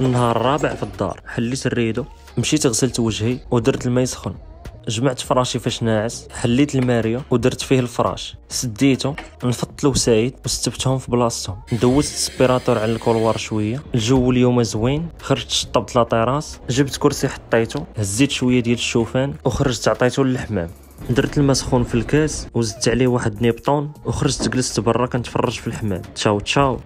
النهار الرابع في الدار حليت الريدو مشيت غسلت وجهي ودرت الماء يسخن جمعت فراشي فاش ناعس حليت الماريو ودرت فيه الفراش سديته نفضت الوسايد وستبتهم في بلاصتهم دوزت السبيراتور على الكولوار شويه الجو اليوم زوين خرجت شطبت لاطيراس جبت كرسي حطيته هزيت شويه ديال الشوفان وخرجت عطيته للحمام درت الماء سخون في الكاس وزدت عليه واحد نيبطون وخرجت جلست برا كنتفرج في الحمام تشاو تشاو